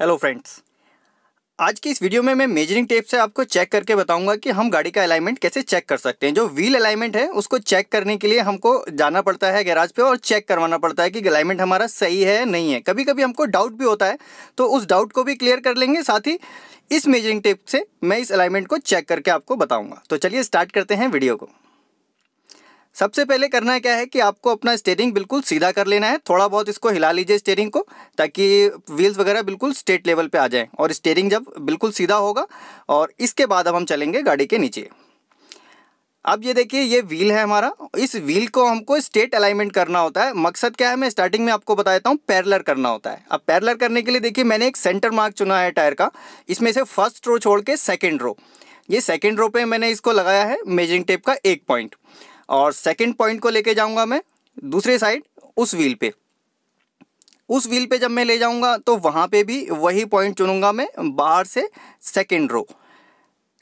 hello friends आज की इस वीडियो में मैं मेजरिंग टेप से आपको चेक करके बताऊंगा कि हम गाड़ी का अलाइनमेंट कैसे चेक कर सकते हैं जो व्हील अलाइनमेंट है उसको चेक करने के लिए हमको जाना पड़ता है गैराज पे और चेक करवाना पड़ता है कि अलाइनमेंट हमारा सही है नहीं है कभी कभी हमको डाउट भी होता है तो उस डाउट को भी क्लियर कर लेंगे साथ ही इस मेजरिंग टेप से मैं इस अलाइनमेंट को चेक करके आपको बताऊँगा तो चलिए स्टार्ट करते हैं वीडियो को सबसे पहले करना क्या है कि आपको अपना स्टेयरिंग बिल्कुल सीधा कर लेना है थोड़ा बहुत इसको हिला लीजिए स्टेयरिंग को ताकि व्हील्स वगैरह बिल्कुल स्टेट लेवल पे आ जाएं और स्टेयरिंग जब बिल्कुल सीधा होगा और इसके बाद अब हम चलेंगे गाड़ी के नीचे अब ये देखिए ये व्हील है हमारा इस व्हील को हमको स्टेट अलाइनमेंट करना होता है मकसद क्या है मैं स्टार्टिंग में आपको बता देता हूँ पैरलर करना होता है अब पैरलर करने के लिए देखिए मैंने एक सेंटर मार्क चुना है टायर का इसमें से फर्स्ट रो छोड़ के सेकेंड रो ये सेकेंड रो पर मैंने इसको लगाया है मेजरिंग टेप का एक पॉइंट और सेकेंड पॉइंट को लेके जाऊँगा मैं दूसरे साइड उस व्हील पे उस व्हील पे जब मैं ले जाऊँगा तो वहाँ पे भी वही पॉइंट चुनूँगा मैं बाहर से सेकेंड रो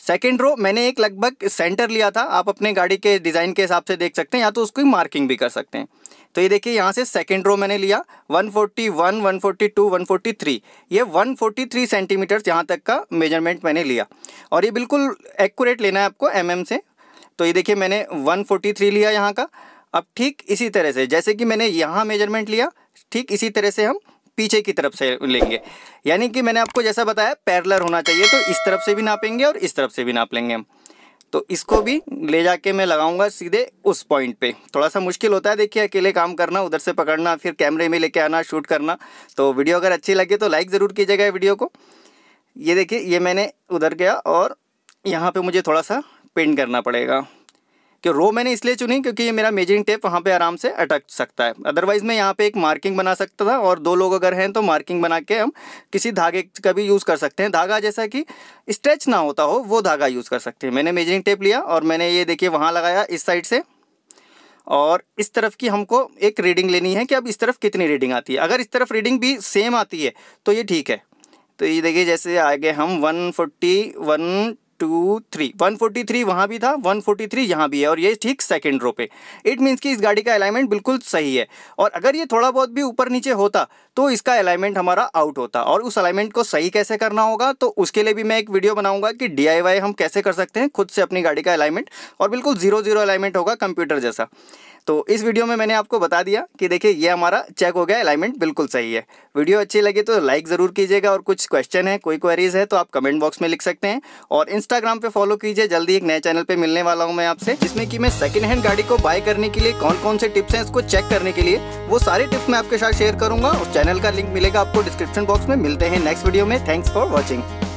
सेकेंड रो मैंने एक लगभग सेंटर लिया था आप अपने गाड़ी के डिज़ाइन के हिसाब से देख सकते हैं या तो उसकी मार्किंग भी कर सकते हैं तो ये देखिए यहाँ से सेकेंड रो मैंने लिया 141, 142, 143 ये 143 सेंटीमीटर्स यहाँ तक का मेजरमेंट मैंने लिया और ये बिल्कुल एक्यूरेट लेना है आपको एम mm से तो ये देखिए मैंने 143 लिया यहाँ का अब ठीक इसी तरह से जैसे कि मैंने यहाँ मेजरमेंट लिया ठीक इसी तरह से हम पीछे की तरफ से लेंगे यानी कि मैंने आपको जैसा बताया पैरलर होना चाहिए तो इस तरफ से भी नापेंगे और इस तरफ से भी नाप लेंगे हम तो इसको भी ले जाके मैं लगाऊंगा सीधे उस पॉइंट पे थोड़ा सा मुश्किल होता है देखिए अकेले काम करना उधर से पकड़ना फिर कैमरे में लेके आना शूट करना तो वीडियो अगर अच्छी लगे तो लाइक ज़रूर कीजिएगा वीडियो को ये देखिए ये मैंने उधर गया और यहाँ पे मुझे थोड़ा सा पेंट करना पड़ेगा कि रो मैंने इसलिए चुनी क्योंकि ये मेरा मेजरिंग टेप वहाँ पे आराम से अटक सकता है अदरवाइज़ मैं यहाँ पे एक मार्किंग बना सकता था और दो लोग अगर हैं तो मार्किंग बना के हम किसी धागे का भी यूज़ कर सकते हैं धागा जैसा कि स्ट्रेच ना होता हो वो धागा यूज़ कर सकते हैं मैंने मेजरिंग टेप लिया और मैंने ये देखिए वहाँ लगाया इस साइड से और इस तरफ की हमको एक रीडिंग लेनी है कि अब इस तरफ कितनी रीडिंग आती है अगर इस तरफ रीडिंग भी सेम आती है तो ये ठीक है तो ये देखिए जैसे आगे हम 140 one two three one forty three वहाँ भी था वन फोर्टी थ्री यहाँ भी है और ये ठीक सेकेंड रो पे इट मीन्स कि इस गाड़ी का अलाइनमेंट बिल्कुल सही है और अगर ये थोड़ा बहुत भी ऊपर नीचे होता तो इसका अलाइनमेंट हमारा आउट होता और उस अलाइनमेंट को सही कैसे करना होगा तो उसके लिए भी मैं एक वीडियो बनाऊंगा कि डी हम कैसे कर सकते हैं खुद से अपनी गाड़ी का अलाइनमेंट और बिल्कुल जीरो जीरो अलाइनमेंट होगा कंप्यूटर जैसा तो इस वीडियो में मैंने आपको बता दिया कि देखिए ये हमारा चेक हो गया अलाइनमेंट बिल्कुल सही है वीडियो अच्छी लगी तो लाइक ज़रूर कीजिएगा और कुछ क्वेश्चन है कोई क्वेरीज है तो आप कमेंट बॉक्स में लिख सकते हैं और इंस्टा इंस्टाग्राम पे फॉलो कीजिए जल्दी एक नए चैनल पे मिलने वाला हूँ मैं आपसे जिसमें की मैं सेकंड हैंड गाड़ी को बाय करने के लिए कौन कौन से टिप्स हैं इसको चेक करने के लिए वो सारे टिप्स मैं आपके साथ शेयर करूंगा और चैनल का लिंक मिलेगा आपको डिस्क्रिप्शन बॉक्स में मिलते हैं नेक्स्ट वीडियो में थैंक्स फॉर वॉचिंग